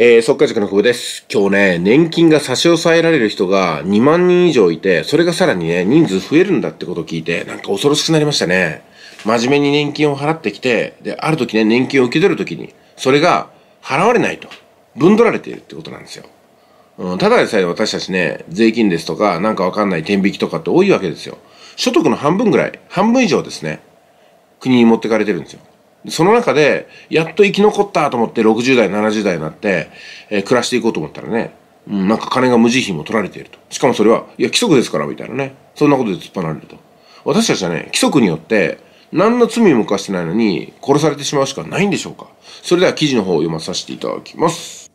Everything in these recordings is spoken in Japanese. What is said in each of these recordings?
えー、速稼塾の久保です。今日ね、年金が差し押さえられる人が2万人以上いて、それがさらにね、人数増えるんだってことを聞いて、なんか恐ろしくなりましたね。真面目に年金を払ってきて、で、ある時ね、年金を受け取る時に、それが払われないと。分取られているってことなんですよ。うん、ただでさえ私たちね、税金ですとか、なんかわかんない天引きとかって多いわけですよ。所得の半分ぐらい、半分以上ですね、国に持ってかれてるんですよ。その中で、やっと生き残ったと思って60代、70代になって、えー、暮らしていこうと思ったらね、うん、なんか金が無慈悲も取られていると。しかもそれは、いや、規則ですから、みたいなね。そんなことで突っ張られると。私たちはね、規則によって、何の罪も犯してないのに、殺されてしまうしかないんでしょうか。それでは記事の方を読まさせていただきます。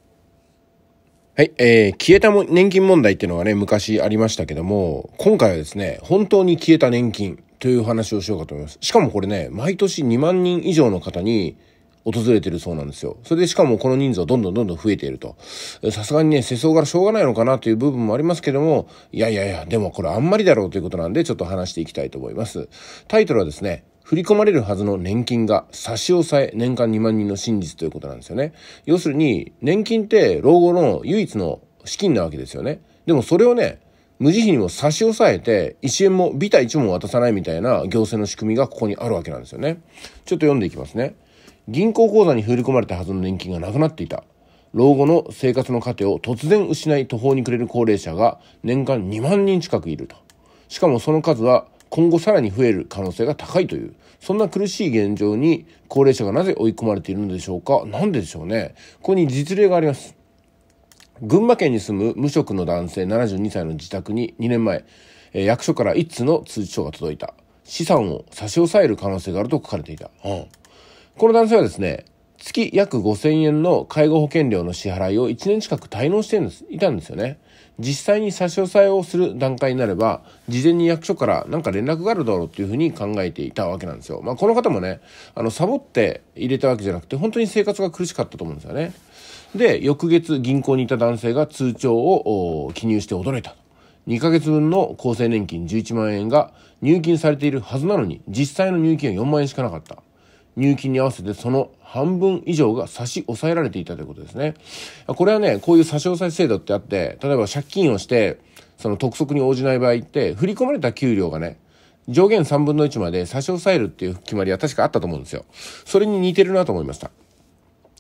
はい、えー、消えたも年金問題っていうのがね、昔ありましたけども、今回はですね、本当に消えた年金。という話をしようかと思います。しかもこれね、毎年2万人以上の方に訪れてるそうなんですよ。それでしかもこの人数はどんどんどんどん増えていると。さすがにね、世相からしょうがないのかなという部分もありますけども、いやいやいや、でもこれあんまりだろうということなんでちょっと話していきたいと思います。タイトルはですね、振り込まれるはずの年金が差し押さえ年間2万人の真実ということなんですよね。要するに、年金って老後の唯一の資金なわけですよね。でもそれをね、無慈悲にも差し押さえて、1円も、ビタ1問渡さないみたいな行政の仕組みがここにあるわけなんですよね。ちょっと読んでいきますね。銀行口座に振り込まれたはずの年金がなくなっていた。老後の生活の糧を突然失い途方に暮れる高齢者が年間2万人近くいると。しかもその数は今後さらに増える可能性が高いという、そんな苦しい現状に高齢者がなぜ追い込まれているのでしょうか何ででしょうねここに実例があります。群馬県に住む無職の男性72歳の自宅に2年前、役所から1通の通知書が届いた。資産を差し押さえる可能性があると書かれていた。うん、この男性はですね、月約5000円の介護保険料の支払いを1年近く滞納していたんですよね。実際に差し押さえをする段階になれば、事前に役所からなんか連絡があるだろうっていうふうに考えていたわけなんですよ。まあこの方もね、あの、サボって入れたわけじゃなくて、本当に生活が苦しかったと思うんですよね。で、翌月銀行にいた男性が通帳を記入して驚いた2ヶ月分の厚生年金11万円が入金されているはずなのに、実際の入金は4万円しかなかった。入金に合わせてその半分以上が差し押さえられていたということですね。これはね、こういう差し押さえ制度ってあって、例えば借金をして、その督促に応じない場合って、振り込まれた給料がね、上限3分の1まで差し押さえるっていう決まりは確かあったと思うんですよ。それに似てるなと思いました。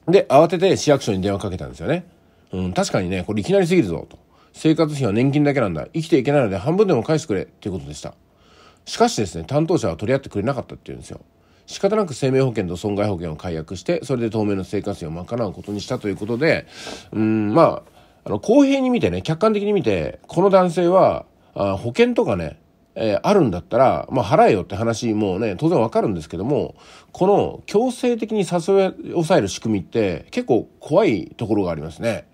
で、慌てて市役所に電話かけたんですよね。うん、確かにね、これいきなりすぎるぞ、と。生活費は年金だけなんだ。生きていけないので半分でも返してくれ、ということでした。しかしですね、担当者は取り合ってくれなかったっていうんですよ。仕方なく生命保険と損害保険を解約して、それで当面の生活費を賄うことにしたということで、うん、まあ、あの、公平に見てね、客観的に見て、この男性は、あ保険とかね、えー、あるんだったら、まあ、払えよって話もね、当然わかるんですけども、この強制的に誘い抑える仕組みって結構怖いところがありますね。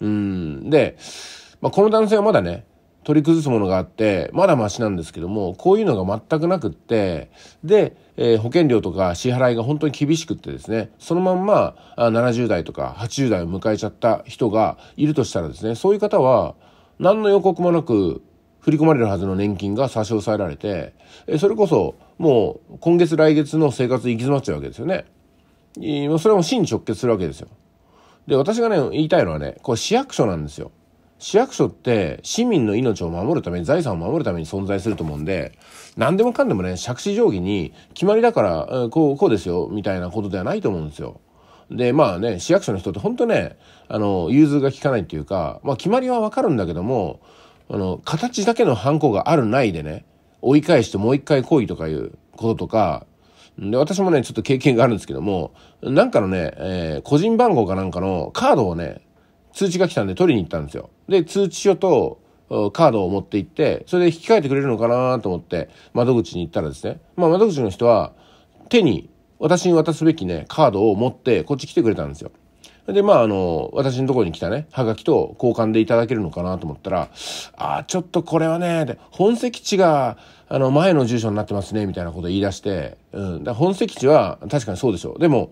うん。で、まあ、この男性はまだね、取り崩すものがあって、まだマシなんですけども、こういうのが全くなくって、で、えー、保険料とか支払いが本当に厳しくってですね、そのまんまあ70代とか80代を迎えちゃった人がいるとしたらですね、そういう方は何の予告もなく振り込まれるはずの年金が差し押さえられて、えそれこそもう今月来月の生活行き詰まっちゃうわけですよね。それも真に直結するわけですよ。で、私がね、言いたいのはね、これ市役所なんですよ。市役所って市民の命を守るために財産を守るために存在すると思うんで、何でもかんでもね、借子定規に決まりだから、こう、こうですよ、みたいなことではないと思うんですよ。で、まあね、市役所の人って本当ね、あの、融通が利かないっていうか、まあ決まりはわかるんだけども、あの、形だけのハンコがあるないでね、追い返してもう一回来いとかいうこととか、で、私もね、ちょっと経験があるんですけども、なんかのね、えー、個人番号かなんかのカードをね、通知が来たんで取りに行ったんですよ。で、通知書と、カードを持って行って、それで引き換えてくれるのかなと思って、窓口に行ったらですね、まあ窓口の人は、手に、私に渡すべきね、カードを持って、こっち来てくれたんですよ。で、まあ、あの、私のところに来たね、はがきと交換でいただけるのかなと思ったら、ああ、ちょっとこれはね、本籍地が、あの、前の住所になってますね、みたいなこと言い出して、うん、だ本籍地は確かにそうでしょう。でも、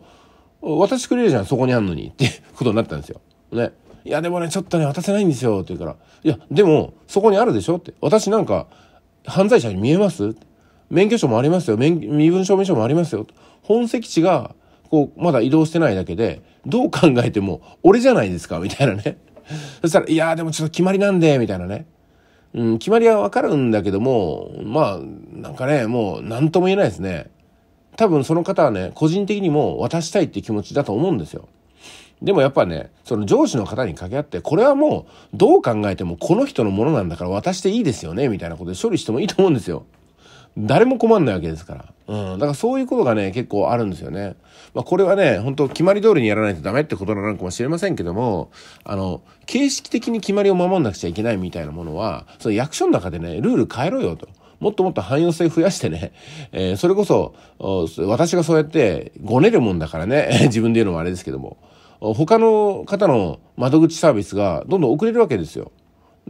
渡してくれるじゃん、そこにあんのに、っていうことになったんですよ。ね。いや、でもね、ちょっとね、渡せないんですよ、って言うから、いや、でも、そこにあるでしょって、私なんか、犯罪者に見えます免許証もありますよ。身分証明書もありますよ。本籍地がこう、まだ移動してないだけで、どう考えても、俺じゃないですか、みたいなね。そしたら、いやーでもちょっと決まりなんで、みたいなね。うん、決まりはわかるんだけども、まあ、なんかね、もう、何とも言えないですね。多分その方はね、個人的にも渡したいって気持ちだと思うんですよ。でもやっぱね、その上司の方に掛け合って、これはもう、どう考えてもこの人のものなんだから渡していいですよね、みたいなことで処理してもいいと思うんですよ。誰も困んないわけですから。うん。だからそういうことがね、結構あるんですよね。まあこれはね、本当決まり通りにやらないとダメってことなのかもしれませんけども、あの、形式的に決まりを守んなくちゃいけないみたいなものは、その役所の中でね、ルール変えろよと。もっともっと汎用性増やしてね、えー、それこそ、私がそうやってごねるもんだからね、自分で言うのもあれですけども、他の方の窓口サービスがどんどん遅れるわけですよ。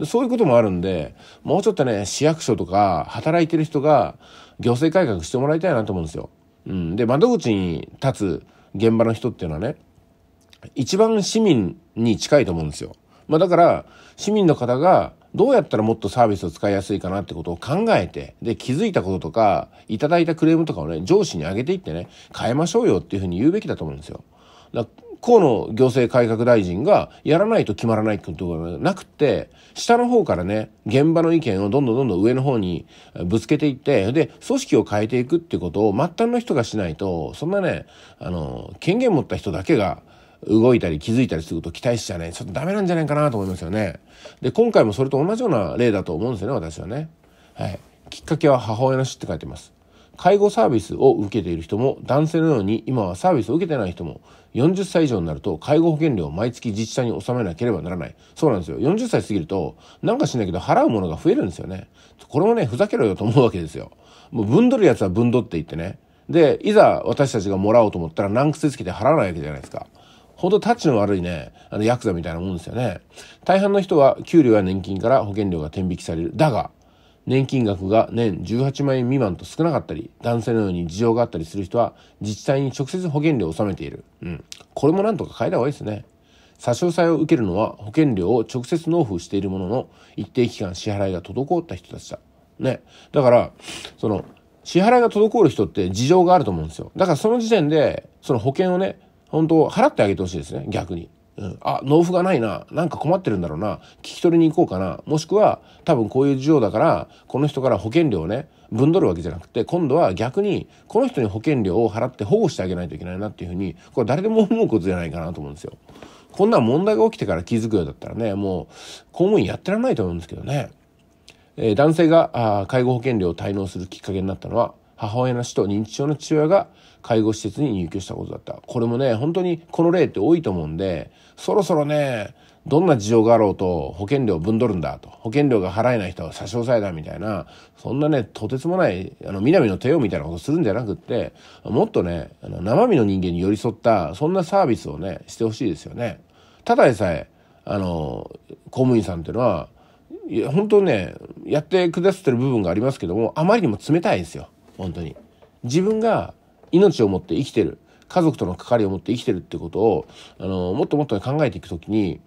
そういうこともあるんで、もうちょっとね、市役所とか働いてる人が行政改革してもらいたいなと思うんですよ。うん。で、窓口に立つ現場の人っていうのはね、一番市民に近いと思うんですよ。まあだから、市民の方がどうやったらもっとサービスを使いやすいかなってことを考えて、で、気づいたこととか、いただいたクレームとかをね、上司に上げていってね、変えましょうよっていうふうに言うべきだと思うんですよ。だ河野行政改革大臣がやらないと決まらないってことがなくて、下の方からね、現場の意見をどんどんどんどん上の方にぶつけていって、で、組織を変えていくってことを末端の人がしないと、そんなね、あの、権限持った人だけが、動いたり気づいたりすることを期待しちゃね、ちょっとダメなんじゃないかなと思いますよね。で、今回もそれと同じような例だと思うんですよね、私はね。はい。きっかけは母親の死って書いてます。介護サービスを受けている人も男性のように今はサービスを受けてない人も40歳以上になると介護保険料を毎月自治体に納めなければならない。そうなんですよ。40歳過ぎると、なんかしないけど払うものが増えるんですよね。これもね、ふざけろよと思うわけですよ。もう、ぶんどるやつはぶんどっていってね。で、いざ私たちがもらおうと思ったら難癖つけて払わないわけじゃないですか。ほどタッチの悪いね、あの、ヤクザみたいなもんですよね。大半の人は、給料や年金から保険料が転引きされる。だが、年金額が年18万円未満と少なかったり、男性のように事情があったりする人は、自治体に直接保険料を納めている。うん。これもなんとか変えた方がいいですね。差し押さえを受けるのは保険料を直接納付しているものの、一定期間支払いが滞った人たちだ。ね。だから、その、支払いが滞る人って事情があると思うんですよ。だからその時点で、その保険をね、本当払ってあげてほしいですね、逆に。うん、あ、納付がないな。なんか困ってるんだろうな。聞き取りに行こうかな。もしくは、多分こういう事情だから、この人から保険料をね、分取るわけじゃなくて、今度は逆に、この人に保険料を払って保護してあげないといけないなっていうふうに、これ誰でも思うことじゃないかなと思うんですよ。こんな問題が起きてから気づくようだったらね、もう、公務員やってらんないと思うんですけどね。えー、男性があ介護保険料を滞納するきっかけになったのは、母親の死と認知症の父親が介護施設に入居したことだった。これもね、本当にこの例って多いと思うんで、そろそろね、どんな事情があろうと保険料を分取るんだと、保険料が払えない人は差し押さえだみたいな、そんなね、とてつもない、あの、南の帝王みたいなことするんじゃなくって、もっとね、あの生身の人間に寄り添った、そんなサービスをね、してほしいですよね。ただでさえ、あの、公務員さんっていうのは、いや本当ね、やってくださってる部分がありますけども、あまりにも冷たいですよ。本当に自分が命を持って生きてる家族との関わりを持って生きてるってことをあのもっともっと考えていくときに、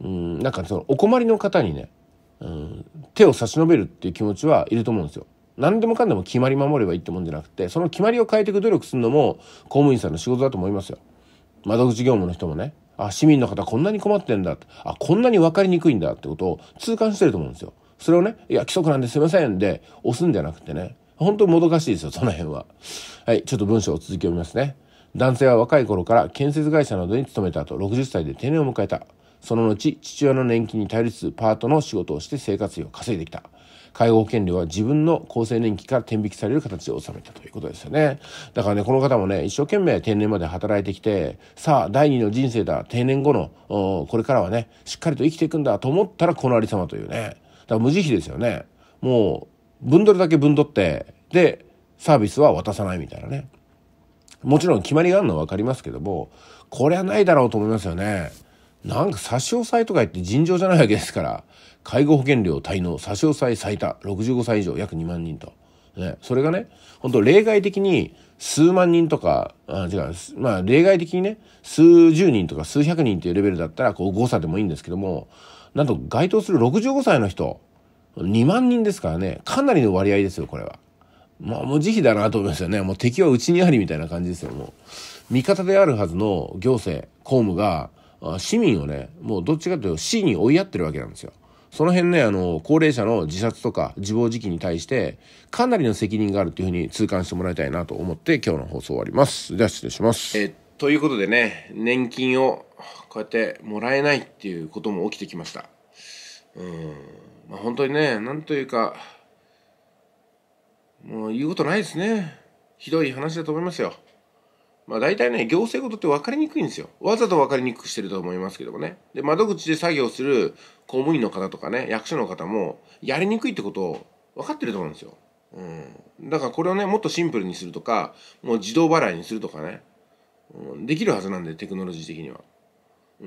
うん、なんかそのお困りの方にね、うん、手を差し伸べるっていう気持ちはいると思うんですよ。何でもかんでも決まり守ればいいってもんじゃなくてその決まりを変えていく努力するのも公務員さんの仕事だと思いますよ。窓口業務の人もねあ市民の方こんなに困ってんだあこんなに分かりにくいんだってことを痛感してると思うんですよ。それをね「いや規則なんですいません」で押すんじゃなくてね本当にもどかしいですよ、その辺は。はい、ちょっと文章を続き読みますね。男性は若い頃から建設会社などに勤めた後、60歳で定年を迎えた。その後、父親の年金に頼りつつ、パートの仕事をして生活費を稼いできた。介護保険料は自分の厚生年金から転引きされる形で納めたということですよね。だからね、この方もね、一生懸命定年まで働いてきて、さあ、第二の人生だ、定年後の、これからはね、しっかりと生きていくんだと思ったら、このありさまというね。だから無慈悲ですよね。も分取るだけ分取って、で、サービスは渡さないみたいなね。もちろん決まりがあるのは分かりますけども、これはないだろうと思いますよね。なんか差し押さえとか言って尋常じゃないわけですから、介護保険料滞納、差し押さえ最多、65歳以上約2万人と。ね、それがね、本当例外的に数万人とか、あ違う、まあ例外的にね、数十人とか数百人っていうレベルだったら、こう誤差でもいいんですけども、なんと該当する65歳の人、2万人ですからね、かなりの割合ですよ、これは。まあ、もう慈悲だなと思いますよね。もう敵はうちにありみたいな感じですよ、もう。味方であるはずの行政、公務が、市民をね、もうどっちかというと死に追いやってるわけなんですよ。その辺ね、あの、高齢者の自殺とか自暴自棄に対して、かなりの責任があるというふうに痛感してもらいたいなと思って、今日の放送終わります。では失礼します。えということでね、年金をこうやってもらえないっていうことも起きてきました。うん。まあ、本当にね、なんというか、もう言うことないですね。ひどい話だと思いますよ。まあ大体ね、行政事って分かりにくいんですよ。わざと分かりにくくしてると思いますけどもね。で、窓口で作業する公務員の方とかね、役所の方も、やりにくいってことを分かってると思うんですよ。うん。だからこれをね、もっとシンプルにするとか、もう自動払いにするとかね、うん、できるはずなんで、テクノロジー的には。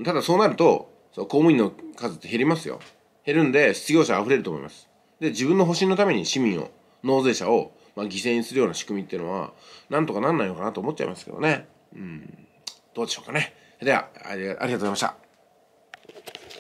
ただそうなると、公務員の数って減りますよ。減るんで失業者溢れると思いますで自分の保身のために市民を納税者を、まあ、犠牲にするような仕組みっていうのはなんとかなんないのかなと思っちゃいますけどねうんどうでしょうかねではありがとうございました